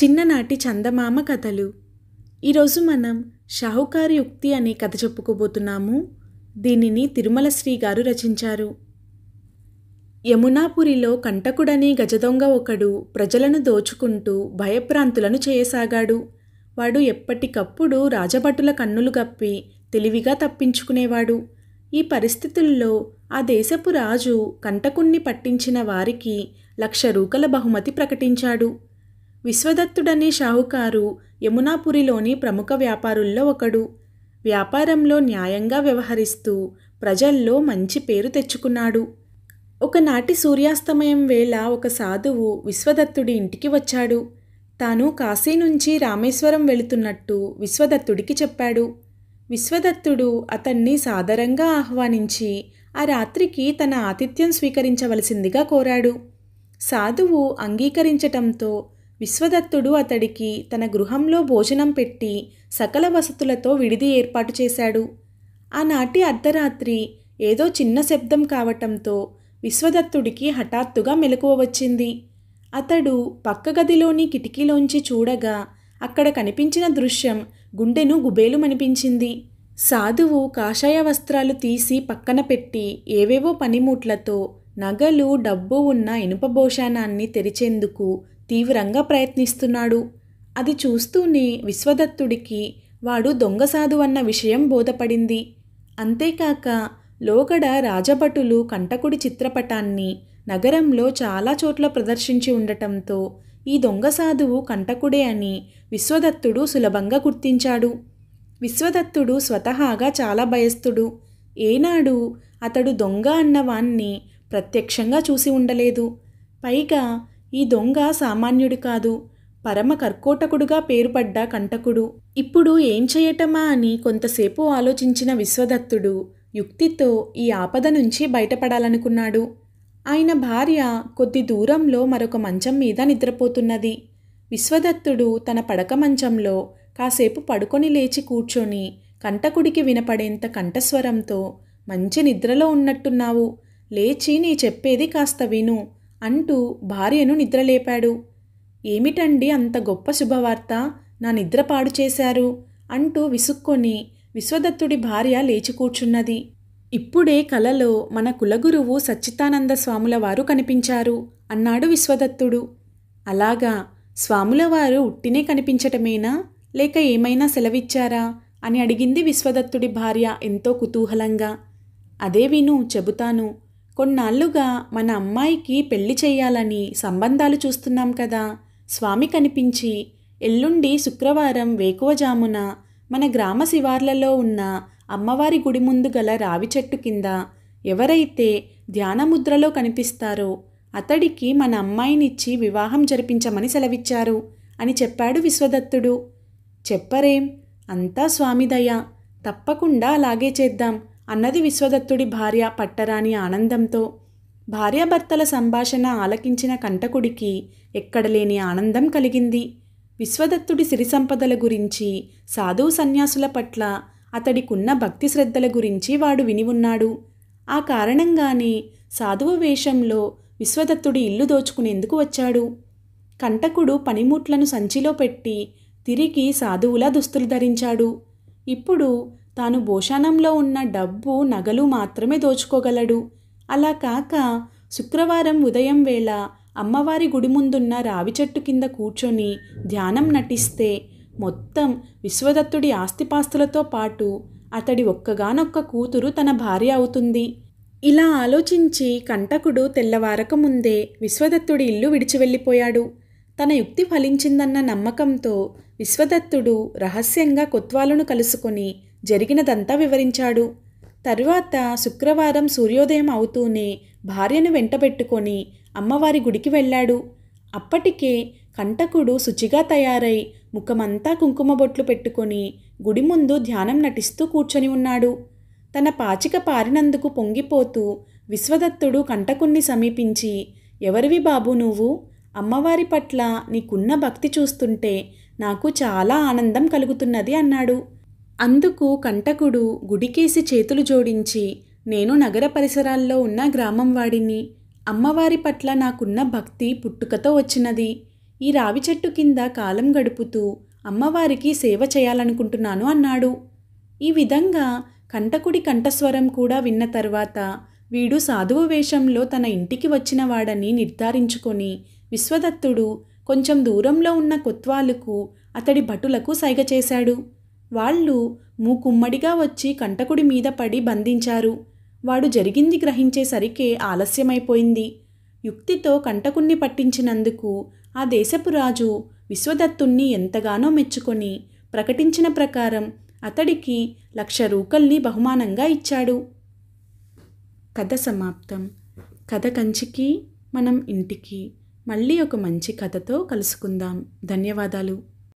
చిన్ననాటి చందమామ కథలు ఈరోజు మనం షాహుకారి యుక్తి అనే కథ చెప్పుకోబోతున్నాము దీనిని తిరుమల శ్రీ గారు రచించారు యమునాపురిలో కంటకుడనే గజదొంగ ఒకడు ప్రజలను దోచుకుంటూ భయప్రాంతులను చేయసాగాడు వాడు ఎప్పటికప్పుడు రాజభటుల కన్నులు గప్పి తెలివిగా తప్పించుకునేవాడు ఈ పరిస్థితుల్లో ఆ దేశపు రాజు కంటకుణ్ణి పట్టించిన వారికి లక్ష రూకల బహుమతి ప్రకటించాడు విశ్వదత్తుడనే షాహుకారు యమునాపురిలోని ప్రముఖ వ్యాపారుల్లో ఒకడు వ్యాపారంలో న్యాయంగా వ్యవహరిస్తూ ప్రజల్లో మంచి పేరు తెచ్చుకున్నాడు ఒకనాటి సూర్యాస్తమయం వేళ ఒక సాధువు విశ్వదత్తుడి ఇంటికి వచ్చాడు తాను కాశీ నుంచి రామేశ్వరం వెళుతున్నట్టు విశ్వదత్తుడికి చెప్పాడు విశ్వదత్తుడు అతన్ని సాదరంగా ఆహ్వానించి ఆ రాత్రికి తన ఆతిథ్యం స్వీకరించవలసిందిగా కోరాడు సాధువు అంగీకరించటంతో విశ్వదత్తుడు అతడికి తన గృహంలో భోజనం పెట్టి సకల వసతులతో విడిది ఏర్పాటు చేశాడు ఆనాటి అర్ధరాత్రి ఏదో చిన్న శబ్దం కావటంతో విశ్వదత్తుడికి హఠాత్తుగా మెలకువ వచ్చింది అతడు పక్క గదిలోని కిటికీలోంచి చూడగా అక్కడ కనిపించిన దృశ్యం గుండెను గుబేలుమనిపించింది సాధువు కాషాయ వస్త్రాలు తీసి పక్కన పెట్టి ఏవేవో పనిముట్లతో నగలు డబ్బు ఉన్న ఇనుప భోషాణాన్ని తెరిచేందుకు తీవ్రంగా ప్రయత్నిస్తున్నాడు అది చూస్తూనే విశ్వదత్తుడికి వాడు దొంగ సాధు అన్న విషయం బోధపడింది అంతేకాక లోగడ రాజభటులు కంటకుడి చిత్రపటాన్ని నగరంలో చాలా చోట్ల ప్రదర్శించి ఉండటంతో ఈ దొంగ సాధువు కంటకుడే అని విశ్వదత్తుడు సులభంగా గుర్తించాడు విశ్వదత్తుడు స్వతహాగా చాలా భయస్థుడు ఏనాడు అతడు దొంగ అన్నవాణ్ణి ప్రత్యక్షంగా చూసి ఉండలేదు పైగా ఈ దొంగ సామాన్యుడు కాదు పరమ కర్కోటకుడుగా పేరుపడ్డ కంటకుడు ఇప్పుడు ఏం చేయటమా అని కొంతసేపు ఆలోచించిన విశ్వదత్తుడు యుక్తితో ఈ ఆపద నుంచి బయటపడాలనుకున్నాడు ఆయన భార్య కొద్ది దూరంలో మరొక మంచం మీద నిద్రపోతున్నది విశ్వదత్తుడు తన పడక మంచంలో కాసేపు పడుకొని లేచి కూర్చొని కంటకుడికి వినపడేంత కంఠస్వరంతో మంచి నిద్రలో ఉన్నట్టున్నావు లేచి నీ చెప్పేది కాస్త విను అంటూ భార్యను నిద్రలేపాడు ఏమిటండి అంత గొప్ప శుభవార్త నా నిద్ర పాడు చేశారు అంటూ విసుక్కొని విశ్వదత్తుడి భార్య లేచి కూర్చున్నది ఇప్పుడే కలలో మన కులగురువు సచ్చితానంద స్వాముల వారు కనిపించారు అన్నాడు విశ్వదత్తుడు అలాగా స్వాముల వారు ఉట్టినే కనిపించటమేనా లేక ఏమైనా సెలవిచ్చారా అని అడిగింది విశ్వదత్తుడి భార్య ఎంతో కుతూహలంగా అదే విను చెబుతాను కొన్నాళ్ళుగా మన అమ్మాయికి పెళ్లి చేయాలని సంబంధాలు చూస్తున్నాం కదా స్వామి కనిపించి ఎల్లుండి శుక్రవారం వేకువజామున మన గ్రామ శివార్లలో ఉన్న అమ్మవారి గుడి ముందు గల రావి చెట్టు కింద ఎవరైతే ధ్యానముద్రలో కనిపిస్తారో అతడికి మన అమ్మాయినిచ్చి వివాహం జరిపించమని సెలవిచ్చారు అని చెప్పాడు విశ్వదత్తుడు చెప్పరేం అంతా స్వామిదయ తప్పకుండా అలాగే చేద్దాం అన్నది విశ్వదత్తుడి భార్య పట్టరాని ఆనందంతో భార్యాభర్తల సంభాషణ ఆలకించిన కంటకుడికి ఎక్కడలేని ఆనందం కలిగింది విశ్వదత్తుడి సిరి సంపదల గురించి సాధువు సన్యాసుల పట్ల అతడికున్న భక్తి శ్రద్ధల గురించి వాడు విని ఉన్నాడు ఆ కారణంగానే సాధువు వేషంలో విశ్వదత్తుడి ఇల్లు దోచుకునేందుకు వచ్చాడు కంటకుడు పనిముట్లను సంచిలో పెట్టి తిరిగి సాధువులా దుస్తులు ధరించాడు ఇప్పుడు తాను భోషాణంలో ఉన్న డబ్బు నగలు మాత్రమే దోచుకోగలడు అలా కాక శుక్రవారం ఉదయం వేళ అమ్మవారి గుడి ముందున్న రావి చెట్టు కింద కూర్చొని ధ్యానం నటిస్తే మొత్తం విశ్వదత్తుడి ఆస్తిపాస్తులతో పాటు అతడి ఒక్కగానొక్క కూతురు తన భార్య అవుతుంది ఇలా ఆలోచించి కంటకుడు తెల్లవారక ముందే విశ్వదత్తుడి ఇల్లు విడిచి వెళ్ళిపోయాడు తన యుక్తి ఫలించిందన్న నమ్మకంతో విశ్వదత్తుడు రహస్యంగా కొత్వాలను కలుసుకొని జరిగినదంతా వివరించాడు తరువాత శుక్రవారం సూర్యోదయం అవుతూనే భార్యను వెంటబెట్టుకొని అమ్మవారి గుడికి వెళ్ళాడు అప్పటికే కంటకుడు శుచిగా తయారై ముఖమంతా కుంకుమ బొట్లు పెట్టుకొని గుడి ముందు ధ్యానం నటిస్తూ కూర్చొని ఉన్నాడు తన పాచిక పారినందుకు పొంగిపోతూ విశ్వదత్తుడు కంటకుణ్ణి సమీపించి ఎవరివి బాబు నువ్వు అమ్మవారి పట్ల నీకున్న భక్తి చూస్తుంటే నాకు చాలా ఆనందం కలుగుతున్నది అన్నాడు అందుకు కంటకుడు గుడికేసి చేతులు జోడించి నేను నగర పరిసరాల్లో ఉన్న గ్రామం వాడిని అమ్మవారి పట్ల నాకున్న భక్తి పుట్టుకతో వచ్చినది ఈ రావి చెట్టు కింద కాలం గడుపుతూ అమ్మవారికి సేవ చేయాలనుకుంటున్నాను అన్నాడు ఈ విధంగా కంటకుడి కంఠస్వరం కూడా విన్న తర్వాత వీడు సాధువు వేషంలో తన ఇంటికి వచ్చినవాడని నిర్ధారించుకొని విశ్వదత్తుడు కొంచెం దూరంలో ఉన్న కొత్వాలుకు అతడి భటులకు సైగ చేశాడు వాళ్ళు మూకుమ్మడిగా వచ్చి కంటకుడి మీద పడి బంధించారు వాడు జరిగింది గ్రహించేసరికే ఆలస్యమైపోయింది యుక్తితో కంటకుణ్ణి పట్టించినందుకు ఆ దేశపు రాజు విశ్వదత్తుణ్ణి ఎంతగానో మెచ్చుకొని ప్రకటించిన ప్రకారం అతడికి లక్ష రూకల్ని బహుమానంగా ఇచ్చాడు కథ సమాప్తం కథ కంచికి మనం ఇంటికి మళ్ళీ ఒక మంచి కథతో కలుసుకుందాం ధన్యవాదాలు